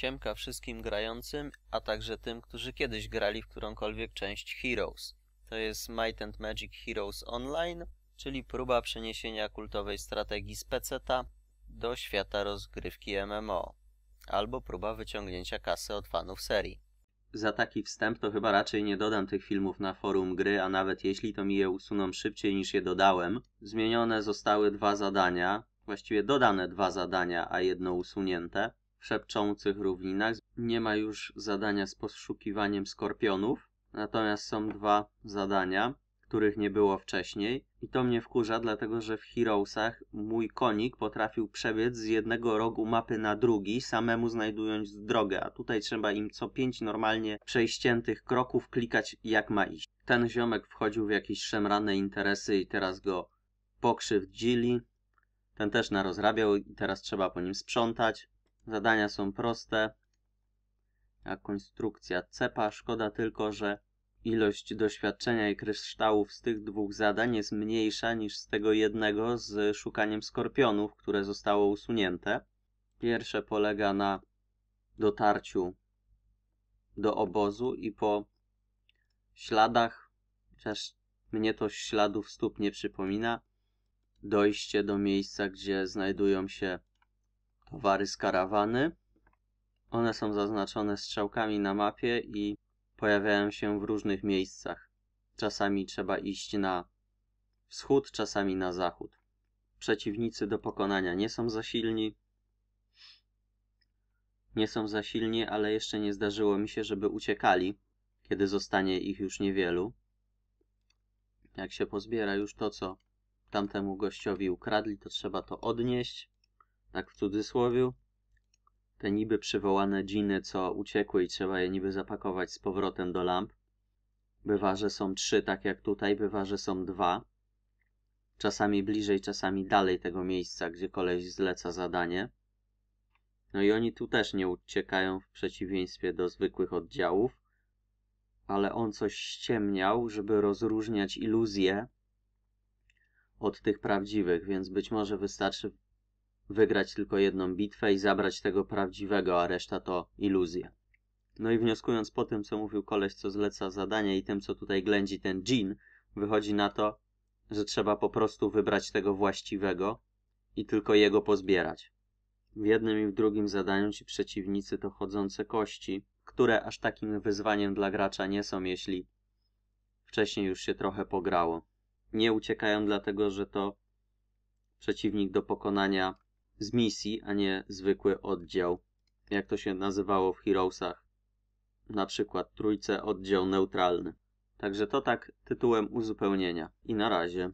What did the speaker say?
Siemka wszystkim grającym, a także tym, którzy kiedyś grali w którąkolwiek część Heroes. To jest Might and Magic Heroes Online, czyli próba przeniesienia kultowej strategii z peceta do świata rozgrywki MMO, albo próba wyciągnięcia kasy od fanów serii. Za taki wstęp to chyba raczej nie dodam tych filmów na forum gry, a nawet jeśli to mi je usuną szybciej niż je dodałem. Zmienione zostały dwa zadania, właściwie dodane dwa zadania, a jedno usunięte szepczących równinach. Nie ma już zadania z poszukiwaniem skorpionów, natomiast są dwa zadania, których nie było wcześniej. I to mnie wkurza, dlatego że w Heroesach mój konik potrafił przebiec z jednego rogu mapy na drugi, samemu znajdując drogę, a tutaj trzeba im co pięć normalnie przejściętych kroków klikać jak ma iść. Ten ziomek wchodził w jakieś szemrane interesy i teraz go pokrzywdzili. Ten też narozrabiał i teraz trzeba po nim sprzątać. Zadania są proste, jako konstrukcja cepa. Szkoda tylko, że ilość doświadczenia i kryształów z tych dwóch zadań jest mniejsza niż z tego jednego z szukaniem skorpionów, które zostało usunięte. Pierwsze polega na dotarciu do obozu i po śladach, chociaż mnie to śladów stóp nie przypomina, dojście do miejsca, gdzie znajdują się towary z karawany. One są zaznaczone strzałkami na mapie i pojawiają się w różnych miejscach. Czasami trzeba iść na wschód, czasami na zachód. Przeciwnicy do pokonania nie są za silni. Nie są za silni, ale jeszcze nie zdarzyło mi się, żeby uciekali, kiedy zostanie ich już niewielu. Jak się pozbiera już to, co tamtemu gościowi ukradli, to trzeba to odnieść tak w cudzysłowie, te niby przywołane dżiny, co uciekły i trzeba je niby zapakować z powrotem do lamp. Bywa, że są trzy, tak jak tutaj, bywa, że są dwa. Czasami bliżej, czasami dalej tego miejsca, gdzie koleś zleca zadanie. No i oni tu też nie uciekają w przeciwieństwie do zwykłych oddziałów, ale on coś ściemniał, żeby rozróżniać iluzje od tych prawdziwych, więc być może wystarczy wygrać tylko jedną bitwę i zabrać tego prawdziwego, a reszta to iluzja. No i wnioskując po tym, co mówił koleś, co zleca zadanie i tym, co tutaj ględzi ten dżin, wychodzi na to, że trzeba po prostu wybrać tego właściwego i tylko jego pozbierać. W jednym i w drugim zadaniu ci przeciwnicy to chodzące kości, które aż takim wyzwaniem dla gracza nie są, jeśli wcześniej już się trochę pograło. Nie uciekają dlatego, że to przeciwnik do pokonania z misji, a nie zwykły oddział, jak to się nazywało w Heroesach, na przykład trójce oddział neutralny. Także to tak tytułem uzupełnienia. I na razie.